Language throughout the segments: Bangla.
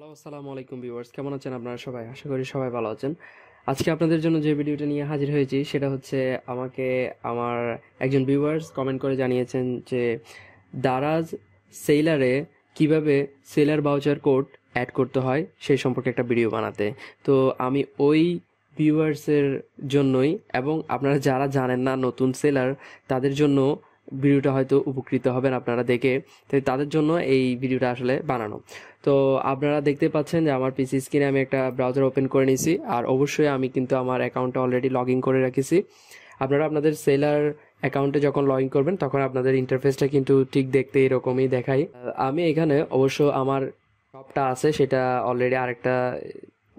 হ্যালো আসসালামু আলাইকুম ভিউয়ার্স কেমন আছেন আপনারা সবাই আশা করি সবাই ভালো আছেন আজকে আপনাদের জন্য যে ভিডিওটা নিয়ে হাজির হয়েছি সেটা হচ্ছে আমাকে আমার একজন ভিউয়ার্স কমেন্ট করে জানিয়েছেন যে দারাজ সেইলারে কিভাবে সেলার ভাউচার কোড অ্যাড করতে হয় সেই সম্পর্কে একটা ভিডিও বানাতে তো আমি ওই ভিউয়ার্সের জন্যই এবং আপনারা যারা জানেন না নতুন সেলার তাদের জন্য ভিডিওটা হয়তো উপকৃত হবেন আপনারা দেখে তাদের জন্য এই ভিডিওটা আসলে বানানো তো আপনারা দেখতে পাচ্ছেন যে আমার পিসি স্ক্রিনে আমি একটা ব্রাউজার ওপেন করে নিয়েছি আর অবশ্যই আমি কিন্তু আমার অ্যাকাউন্টটা অলরেডি লগ ইন করে রেখেছি আপনারা আপনাদের সেলার অ্যাকাউন্টে যখন লগ ইন করবেন তখন আপনাদের ইন্টারফেসটা কিন্তু ঠিক দেখতে এরকমই দেখাই আমি এখানে অবশ্য আমার শপটা আছে সেটা অলরেডি আরেকটা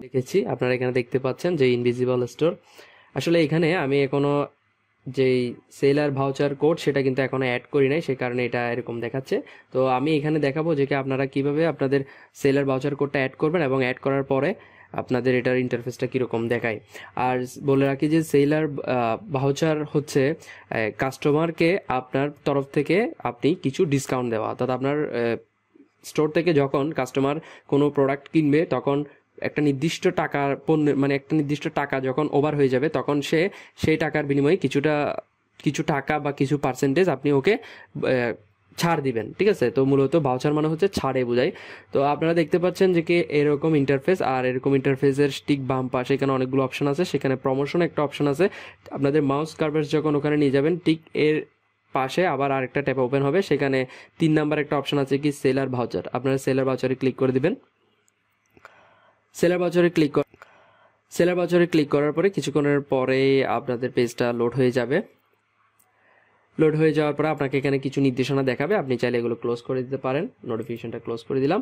দেখেছি আপনারা এখানে দেখতে পাচ্ছেন যে ইনভিজিবল স্টোর আসলে এখানে আমি এখনও যেই সেলার ভাউচার কোড সেটা কিন্তু এখনও অ্যাড করি নাই সেই কারণে এটা এরকম দেখাচ্ছে তো আমি এখানে দেখাবো যে আপনারা কিভাবে আপনাদের সেলার ভাউচার কোডটা অ্যাড করবেন এবং অ্যাড করার পরে আপনাদের এটার ইন্টারফেসটা কীরকম দেখায় আর বলে রাখি যে সেলার ভাউচার হচ্ছে কাস্টমারকে আপনার তরফ থেকে আপনি কিছু ডিসকাউন্ট দেওয়া অর্থাৎ আপনার স্টোর থেকে যখন কাস্টমার কোনো প্রোডাক্ট কিনবে তখন একটা নির্দিষ্ট টাকার পণ্য মানে একটা নির্দিষ্ট টাকা যখন ওভার হয়ে যাবে তখন সে সেই টাকার বিনিময়ে কিছুটা কিছু টাকা বা কিছু পার্সেন্টেজ আপনি ওকে ছাড় দিবেন ঠিক আছে তো মূলত ভাউচার মানে হচ্ছে ছাড়ে বোঝায় তো আপনারা দেখতে পাচ্ছেন যে কি এরকম ইন্টারফেস আর এরকম ইন্টারফেসের স্টিক বাম পাশে এখানে অনেকগুলো অপশন আছে সেখানে প্রমোশন একটা অপশন আছে আপনাদের মাউস কার্ভার্স যখন ওখানে নিয়ে যাবেন ঠিক এর পাশে আবার আরেকটা ট্যাপ ওপেন হবে সেখানে তিন নাম্বার একটা অপশন আছে কি সেলার ভাউচার আপনারা সেলার ভাউচারে ক্লিক করে দিবেন সেলার বাজারে ক্লিক কর সেলার বাজারে ক্লিক করার পরে কিছুক্ষণের পরে আপনাদের পেজটা লোড হয়ে যাবে লোড হয়ে যাওয়ার পরে আপনাকে এখানে কিছু নির্দেশনা দেখাবে আপনি চাইলে এগুলো ক্লোজ করে দিতে পারেন নোটিফিকেশনটা ক্লোজ করে দিলাম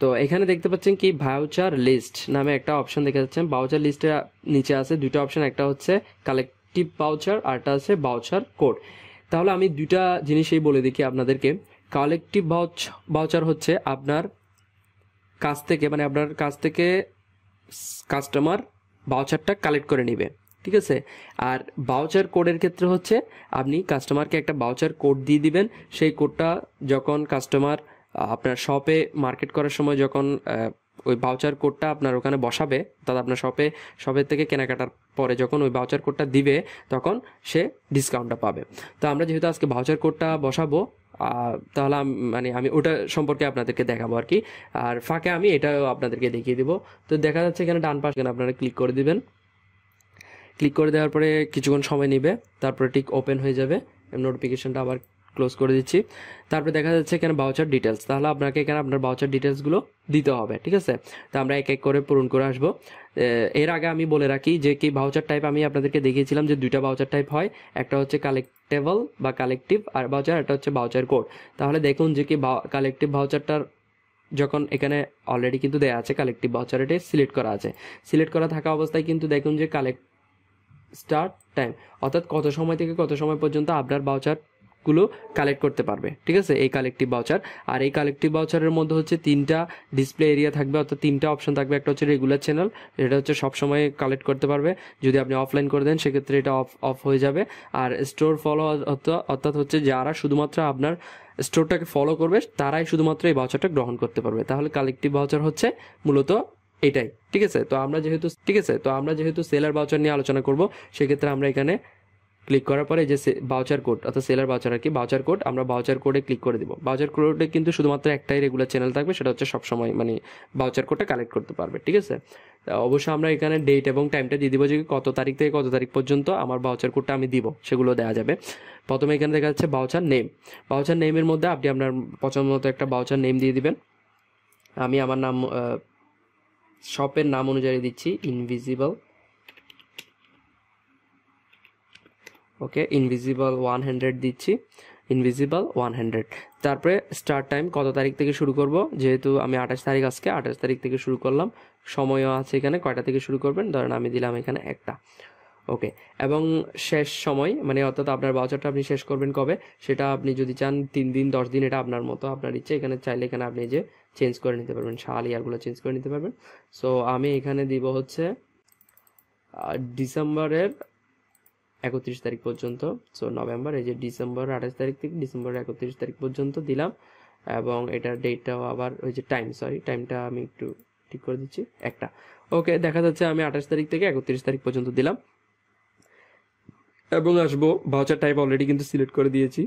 তো এখানে দেখতে পাচ্ছেন কি ভাউচার লিস্ট নামে একটা অপশন দেখে যাচ্ছেন ভাউচার লিস্টে নিচে আছে দুটো অপশন একটা হচ্ছে কালেকটিভ ভাউচার আরটা আছে ভাউচার কোড তাহলে আমি দুইটা জিনিসই বলে দেখি আপনাদেরকে কালেকটিভ ভাউচার হচ্ছে আপনার কাছ থেকে মানে আপনার কাছ থেকে কাস্টমার ভাউচারটা কালেক্ট করে নেবে ঠিক আছে আর বাউচার কোডের ক্ষেত্রে হচ্ছে আপনি কাস্টমারকে একটা বাউচার কোড দিয়ে দিবেন সেই কোডটা যখন কাস্টমার আপনার শপে মার্কেট করার সময় যখন ওই ভাউচার কোডটা আপনার ওখানে বসাবে তাহলে আপনার শপে শপের থেকে কেনাকাটার পরে যখন ওই ভাউচার কোডটা দিবে তখন সে ডিসকাউন্টটা পাবে তো আমরা যেহেতু আজকে ভাউচার কোডটা বসাবো তাহলে মানে আমি ওটা সম্পর্কে আপনাদেরকে দেখাবো আর কি আর ফাঁকে আমি এটাও আপনাদেরকে দেখিয়ে দিব তো দেখা যাচ্ছে এখানে ডান পাশ আপনারা ক্লিক করে দিবেন ক্লিক করে দেওয়ার পরে কিছুক্ষণ সময় নেবে তারপরে ঠিক ওপেন হয়ে যাবে নোটিফিকেশানটা আবার ক্লোজ করে দিচ্ছি তারপরে দেখা যাচ্ছে এখানে বাউচার ডিটেলস তাহলে আপনাকে এখানে আপনার বাউচার ডিটেলসগুলো দিতে হবে ঠিক আছে তো আমরা এক এক করে পূরণ করে আসবো এর আগে আমি বলে রাখি যে কি ভাউচার টাইপ আমি আপনাদেরকে দেখিয়েছিলাম যে দুইটা ভাউচার টাইপ হয় একটা হচ্ছে কালেক্টেবল বা কালেকটিভ আর ভাউচার একটা হচ্ছে ভাউচার কোড তাহলে দেখুন যে কি কালেকটিভ ভাউচারটার যখন এখানে অলরেডি কিন্তু দেওয়া আছে কালেকটিভ ভাউচার এটি সিলেক্ট করা আছে সিলেক্ট করা থাকা অবস্থায় কিন্তু দেখুন যে কালেক্ট স্টার্ট টাইম অর্থাৎ কত সময় থেকে কত সময় পর্যন্ত আপনার ভাউচার গুলো কালেক্ট করতে পারবে ঠিক আছে এই কালেক্টিভ বাউচার আর এই কালেক্টিভ বাউচারের মধ্যে হচ্ছে তিনটা ডিসপ্লে এরিয়া থাকবে অর্থাৎ তিনটা অপশন থাকবে একটা হচ্ছে রেগুলার চ্যানেল এটা হচ্ছে সবসময় কালেক্ট করতে পারবে যদি আপনি অফলাইন করে দেন সেক্ষেত্রে এটা অফ অফ হয়ে যাবে আর স্টোর ফলো অর্থাৎ হচ্ছে যারা শুধুমাত্র আপনার স্টোরটাকে ফলো করবে তারাই শুধুমাত্র এই বাউচারটা গ্রহণ করতে পারবে তাহলে কালেক্টিভ বাউচার হচ্ছে মূলত এটাই ঠিক আছে তো আমরা যেহেতু ঠিক আছে তো আমরা যেহেতু সেলার বাউচার নিয়ে আলোচনা করব সেক্ষেত্রে আমরা এখানে ক্লিক করার পরে যে বাউচার কোড অর্থাৎ সেলার বাউচার আর কি বাউচার কোড আমরা বাউচার কোডে ক্লিক করে দেবো বাউচার কোডে কিন্তু শুধুমাত্র একটাই রেগুলার চ্যানেল থাকবে সেটা হচ্ছে সবসময় মানে বাউচার কোডটা কালেক্ট করতে পারবে ঠিক আছে অবশ্যই আমরা এখানে ডেট এবং টাইমটা দিয়ে দিব যে কত তারিখ থেকে কত তারিখ পর্যন্ত আমার বাউচার কোডটা আমি দিব সেগুলো দেওয়া যাবে প্রথমে এখানে দেখা যাচ্ছে বাউচার নেম বাউচার নেমের মধ্যে আপনি আপনার পছন্দ মতো একটা বাউচার নেম দিয়ে দিবেন আমি আমার নাম শপের নাম অনুযায়ী দিচ্ছি invisible okay invisible one hundred দিচ্ছি ইনভিজিবল ওয়ান হান্ড্রেড তারপরে স্টার্ট টাইম কত তারিখ থেকে শুরু করব যেহেতু আমি আঠাশ তারিখ আজকে আঠাশ তারিখ থেকে শুরু করলাম সময়ও আছে এখানে কয়টা থেকে শুরু করবেন ধরেন আমি দিলাম এখানে একটা ওকে এবং শেষ সময় মানে অর্থাৎ আপনার বাউচারটা আপনি শেষ করবেন কবে সেটা আপনি যদি চান তিন দিন দশ দিন এটা আপনার মতো আপনার ইচ্ছে এখানে চাইলে এখানে আপনি যে চেঞ্জ করে নিতে পারবেন শাল ইয়ারগুলো চেঞ্জ করে নিতে পারবেন সো আমি এখানে দিব হচ্ছে ডিসেম্বরের একত্রিশ তারিখ পর্যন্ত সো নভেম্বর এই যে ডিসেম্বর আঠাশ তারিখ থেকে ডিসেম্বর একত্রিশ তারিখ পর্যন্ত দিলাম এবং এটার ডেটটাও আবার ওই যে টাইম সরি টাইমটা আমি একটু ঠিক করে দিচ্ছি একটা ওকে দেখা যাচ্ছে আমি আঠাশ তারিখ থেকে একত্রিশ তারিখ পর্যন্ত দিলাম এবং আসবো ভাউচার টাইপ অলরেডি কিন্তু সিলেক্ট করে দিয়েছি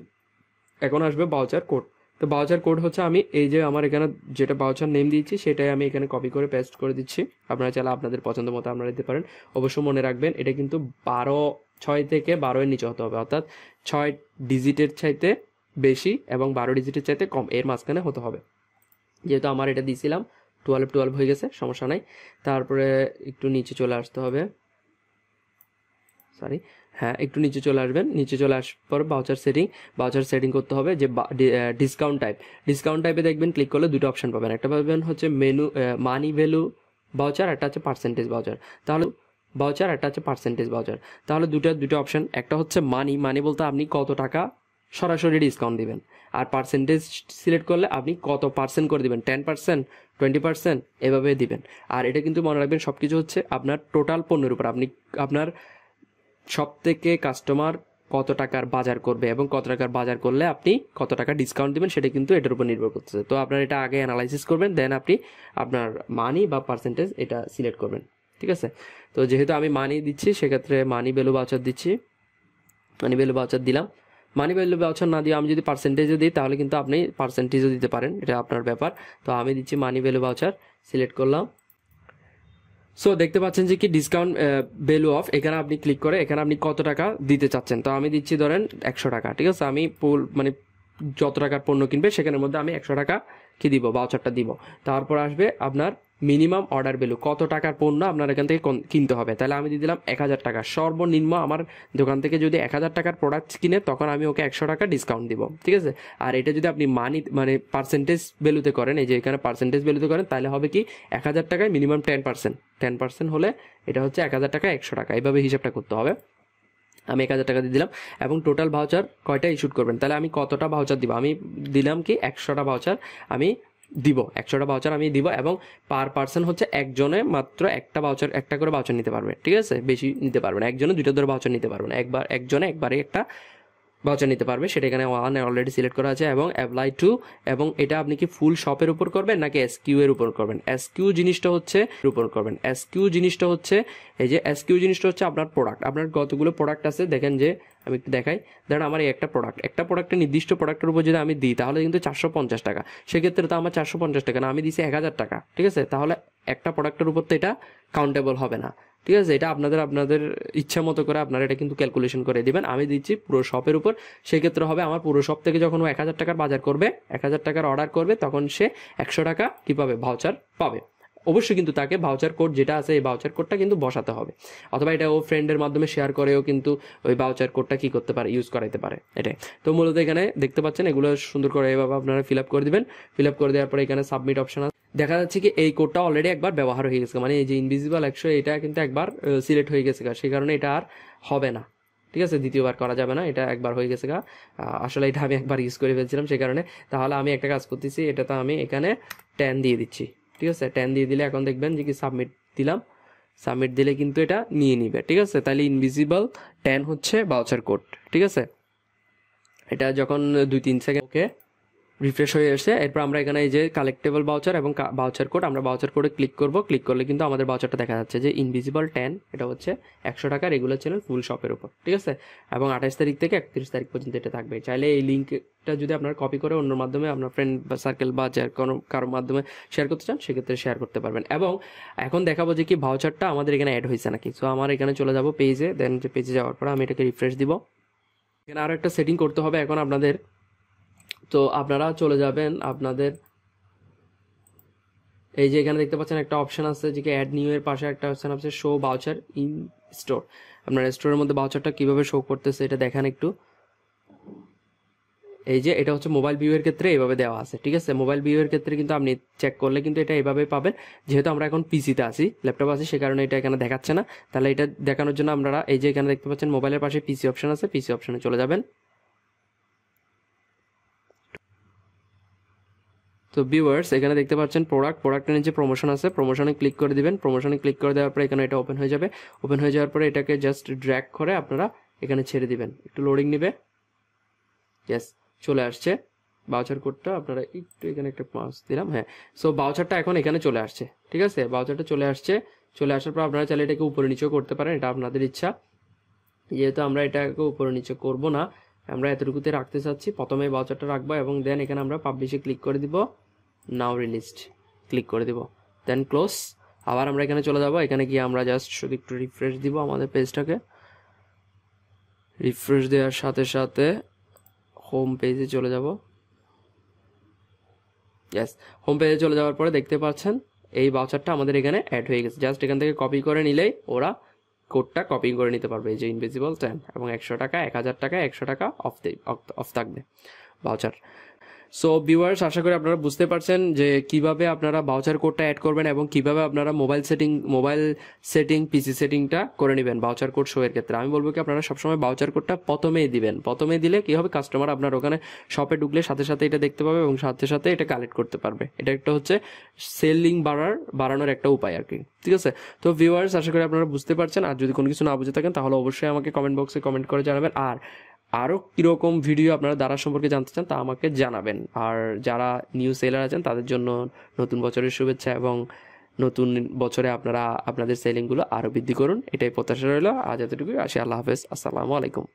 এখন আসবে ভাউচার কোড তো ভাউচার কোড হচ্ছে আমি এই যে আমার এখানে যেটা ভাউচার নেম দিয়েছি সেটাই আমি এখানে কপি করে পেস্ট করে দিচ্ছি আপনারা চাইলে আপনাদের পছন্দ মতো আপনারা দিতে পারেন অবশ্য মনে রাখবেন এটা কিন্তু বারো ছয় থেকে বারোয়ের নিচে হতে হবে অর্থাৎ ছয় ডিজিটের চাইতে বেশি এবং বারো ডিজিটের চাইতে কম এর মাঝখানে হতে হবে যেহেতু আমার এটা দিয়েছিলাম টুয়েলভ টুয়েলভ হয়ে গেছে সমস্যা নাই তারপরে একটু নিচে চলে আসতে হবে সরি হ্যাঁ একটু নিচে চলে আসবেন নিচে চলে আসার পর বাউচার সেটিং বাউচার সেটিং করতে হবে যে ডিসকাউন্ট টাইপ ডিসকাউন্ট টাইপে দেখবেন ক্লিক করলে দুটো অপশন পাবেন একটা পাবেন হচ্ছে মেনু মানি ভ্যালু বাউচার একটা হচ্ছে পার্সেন্টেজ বাউচার তাহলে ভাউচার একটা হচ্ছে পার্সেন্টেজ ভাউচার তাহলে দুটো দুটো অপশন একটা হচ্ছে মানি মানি বলতে আপনি কত টাকা সরাসরি ডিসকাউন্ট দিবেন আর পার্সেন্টেজ সিলেক্ট করলে আপনি কত পার্সেন্ট করে দিবেন টেন পার্সেন্ট টোয়েন্টি পার্সেন্ট এভাবে দিবেন আর এটা কিন্তু মনে রাখবেন সব কিছু হচ্ছে আপনার টোটাল পণ্যের উপর আপনি আপনার সব থেকে কাস্টমার কত টাকার বাজার করবে এবং কত টাকার বাজার করলে আপনি কত টাকা ডিসকাউন্ট দেবেন সেটা কিন্তু এটার উপর নির্ভর করতেছে তো আপনার এটা আগে অ্যানালাইসিস করবেন দেন আপনি আপনার মানি বা পার্সেন্টেজ এটা সিলেক্ট করবেন ঠিক আছে তো যেহেতু আমি মানি দিচ্ছি সেক্ষেত্রে মানি ভ্যালু বাউচার দিচ্ছি মানি ভ্যালু বাউচার দিলাম মানি ভ্যালু বাউচার না দিয়ে আমি যদি পার্সেন্টেজও দিই তাহলে কিন্তু আপনি পার্সেন্টেজও দিতে পারেন এটা আপনার ব্যাপার তো আমি দিচ্ছি মানি ভ্যালু বাউচার সিলেক্ট করলাম সো দেখতে পাচ্ছেন যে কি ডিসকাউন্ট ভ্যালু অফ এখানে আপনি ক্লিক করে এখানে আপনি কত টাকা দিতে চাচ্ছেন তো আমি দিচ্ছি ধরেন একশো টাকা ঠিক আছে আমি মানে যত টাকার পণ্য কিনবে সেখানের মধ্যে আমি একশো টাকা কি দিব ভাউচারটা দিব তারপর আসবে আপনার মিনিমাম অর্ডার ভ্যালু কত টাকার পণ্য আপনার এখান থেকে কিনতে হবে তাহলে আমি দিয়ে দিলাম এক হাজার টাকা সর্বনিম্ন আমার দোকান থেকে যদি এক হাজার টাকার প্রোডাক্ট কিনে তখন আমি ওকে একশো টাকা ডিসকাউন্ট দিব ঠিক আছে আর এটা যদি আপনি মানি মানে পার্সেন্টেজ ভ্যালুতে করেন এই যে এখানে পার্সেন্টেজ ভ্যালুতে করেন তাহলে হবে কি এক হাজার টাকায় minimum ten percent ten percent হলে এটা হচ্ছে এক হাজার টাকা একশো টাকা এইভাবে হিসাবটা করতে হবে আমি এক হাজার টাকা দিয়ে দিলাম এবং টোটাল ভাউচার কয়টা ইস্যুট করবেন তাহলে আমি কতটা ভাউচার দিব আমি দিলাম কি একশোটা ভাউচার আমি দিব একশোটা ভাউচার আমি দিব এবং পার পার্সন হচ্ছে একজনে মাত্র একটা ভাউচার একটা করে ভাউচার নিতে পারবে ঠিক আছে বেশি নিতে পারবে না একজনে দুটো ধরে ভাউচার নিতে পারবে না একবার একজনে একবারে একটা ভাউচার নিতে পারবে সেটা এখানে ওয়ান অলরেডি সিলেক্ট করা আছে এবং অ্যাপ্লাই টু এবং এটা আপনি কি ফুল শপের উপর করবেন নাকি এস কিউ এর উপর করবেন এস কিউ জিনিসটা হচ্ছে উপর করবেন এস কিউ জিনিসটা হচ্ছে এই যে এস কিউ জিনিসটা হচ্ছে আপনার প্রোডাক্ট আপনার কতগুলো প্রোডাক্ট আছে দেখেন যে আমি একটু দেখাই ধরেন আমার এই একটা প্রোডাক্ট একটা প্রোডাক্টের নির্দিষ্ট প্রোডাক্টের উপর যদি আমি দিই তাহলে কিন্তু চারশো পঞ্চাশ টাকা সেক্ষেত্রে তো আমার চারশো পঞ্চাশ টাকা না আমি দিছি এক হাজার টাকা ঠিক আছে তাহলে একটা প্রোডাক্টের উপর তো এটা কাউন্টেবল হবে না ঠিক আছে এটা আপনাদের আপনাদের ইচ্ছা মতো করে আপনারা এটা কিন্তু ক্যালকুলেশন করে দেবেন আমি দিচ্ছি পুরো শপের উপর সেক্ষেত্রে হবে আমার পুরো শপ থেকে যখন ও এক হাজার টাকার বাজার করবে এক হাজার টাকার অর্ডার করবে তখন সে একশো টাকা কী পাবে ভাউচার পাবে অবশ্যই কিন্তু তাকে ভাউচার কোড যেটা আছে এই ভাউচার কোডটা কিন্তু বসাতে হবে অথবা এটা ও ফ্রেন্ডের মাধ্যমে শেয়ার করেও কিন্তু ওই ভাউচার কোডটা কি করতে পারে ইউজ করাইতে পারে এটাই তো মূলত এখানে দেখতে পাচ্ছেন এগুলো সুন্দর করে এভাবে আপনারা ফিল আপ করে দিবেন ফিল আপ করে দেওয়ার পরে এখানে সাবমিট অপশন দেখা যাচ্ছে কি এই কোডটা অলরেডি একবার ব্যবহার হয়ে গেছে মানে এই যে ইনভিজিবল একশো এটা কিন্তু একবার সিলেক্ট হয়ে গেছে সেই কারণে এটা আর হবে না ঠিক আছে দ্বিতীয়বার করা যাবে না এটা একবার হয়ে গেছে গা আসলে এটা আমি একবার ইউজ করে ফেলছিলাম সেই কারণে তাহলে আমি একটা কাজ করতেছি এটা তো আমি এখানে টেন দিয়ে দিচ্ছি ঠিক আছে টেন দিয়ে দিলে এখন দেখবেন যে কি সাবমিট দিলাম সাবমিট দিলে কিন্তু এটা নিয়ে নিবে ঠিক আছে তাহলে ইনভিজিবল টেন হচ্ছে বাউচার কোড ঠিক আছে এটা যখন দুই তিন সেকেন্ড ওকে রিফ্রেশ হয়ে এসে এরপর আমরা এখানে এই যে কালেক্টেবল বাউচার এবং বাউচার কোড আমরা বাউচার কোডে ক্লিক করব ক্লিক করলে কিন্তু আমাদের বাউচারটা দেখা যাচ্ছে যে ইনভিজিবল টেন এটা হচ্ছে একশো টাকা রেগুলার চ্যানেল ফুল শপের উপর ঠিক আছে এবং আঠাশ তারিখ থেকে একত্রিশ তারিখ পর্যন্ত এটা থাকবে চাইলে এই লিঙ্কটা যদি আপনার কপি করে অন্যর মাধ্যমে আপনার ফ্রেন্ড বা সার্কেল বা যার কোনো কারোর মাধ্যমে শেয়ার করতে চান সেক্ষেত্রে শেয়ার করতে পারবেন এবং এখন দেখাবো যে কি ভাউচারটা আমাদের এখানে অ্যাড হয়েছে নাকি সো আমার এখানে চলে যাবো পেজে দেন যে পেজে যাওয়ার পর আমি এটাকে রিফ্রেশ দিব এখানে আরও একটা সেটিং করতে হবে এখন আপনাদের তো আপনারা চলে যাবেন আপনাদের এই যে এখানে দেখতে পাচ্ছেন একটা অপশান আছে যে অ্যাড নিউ এর পাশে একটা অপশান আছে শো বাউচার ইন স্টোর আপনার স্টোরের মধ্যে বাউচারটা কিভাবে শো করতেছে এটা দেখান একটু এই যে এটা হচ্ছে মোবাইল এর ক্ষেত্রে এভাবে দেওয়া আছে ঠিক আছে মোবাইল এর ক্ষেত্রে কিন্তু আপনি চেক করলে কিন্তু এটা এভাবেই পাবেন যেহেতু আমরা এখন পিসিতে আছি ল্যাপটপ আছি সে কারণে এটা এখানে দেখাচ্ছে না তাহলে এটা দেখানোর জন্য আপনারা এই যে এখানে দেখতে পাচ্ছেন মোবাইলের পাশে পিসি অপশন আছে পিসি অপশনে চলে যাবেন তো ভিউয়ার্স এখানে দেখতে পাচ্ছেন প্রোডাক্ট প্রোডাক্টের নিচে প্রমোশন আছে প্রমোশনে ক্লিক করে দিবেন প্রমোশনে ক্লিক করে দেওয়ার পরে এখানে এটা ওপেন হয়ে যাবে ওপেন হয়ে যাওয়ার পরে এটাকে জাস্ট ড্র্যাক করে আপনারা এখানে ছেড়ে দিবেন একটু লোডিং নেবে ইয়াস চলে আসছে বাউচার কোডটা আপনারা একটু এখানে একটা পাঁচ দিলাম হ্যাঁ সো বাউচারটা এখন এখানে চলে আসছে ঠিক আছে বাউচারটা চলে আসছে চলে আসার পর আপনারা চাইলে এটাকে উপরে নিচেও করতে পারেন এটা আপনাদের ইচ্ছা যেহেতু আমরা এটাকে উপরে নিচে করব না আমরা এতটুকুতে রাখতে চাচ্ছি প্রথমে বাউচারটা রাখবো এবং দেন এখানে আমরা পাবলিশে ক্লিক করে দিব নাও রিলিজড ক্লিক করে দেবো দেন ক্লোজ আবার আমরা এখানে চলে যাবো এখানে গিয়ে আমরা জাস্ট শুধু একটু রিফ্রেশ দিব আমাদের পেজটাকে রিফ্রেশ দেওয়ার সাথে সাথে হোম পেজে চলে যাব ইয়াস হোম পেজে চলে যাওয়ার পরে দেখতে পাচ্ছেন এই বাউচারটা আমাদের এখানে অ্যাড হয়ে গেছে জাস্ট এখান থেকে কপি করে নিলেই ওরা কোডটা কপি করে নিতে পারবে এই যে ইনভিজিবল স্ট্যাম্প এবং একশো টাকা এক হাজার টাকা একশো টাকা অফ অফ থাকবে বাউচার সো ভিউয়ার্স আশা করি আপনারা বুঝতে পারছেন যে কিভাবে আপনারা ভাউচার কোডটা অ্যাড করবেন এবং কিভাবে আপনারা mobile setting mobile setting PC সেটিংটা করে নেবেন ভাউচার কোড শো এর ক্ষেত্রে আমি বলবো কি আপনারা সবসময় ভাউচার কোডটা প্রথমেই দিবেন প্রথমেই দিলে কি হবে কাস্টমার আপনার ওখানে শপে ঢুকলে সাথে সাথে এটা দেখতে পাবে এবং সাথে সাথে এটা কালেক্ট করতে পারবে এটা একটা হচ্ছে সেলিং বাড়ার বাড়ানোর একটা উপায় আর কি ঠিক আছে তো ভিউয়ার্স আশা করি আপনারা বুঝতে পারছেন আর যদি কোনো কিছু না বুঝে থাকেন তাহলে অবশ্যই আমাকে কমেন্ট বক্সে কমেন্ট করে জানাবেন আর আরও কীরকম ভিডিও আপনারা দ্বারা সম্পর্কে জানতে চান তা আমাকে জানাবেন আর যারা নিউ সেলার আছেন তাদের জন্য নতুন বছরের শুভেচ্ছা এবং নতুন বছরে আপনারা আপনাদের সেলিংগুলো আরও বৃদ্ধি করুন এটাই প্রত্যাশা রইল আজ এতটুকুই আসি আল্লাহ হাফেজ আসসালামু আলাইকুম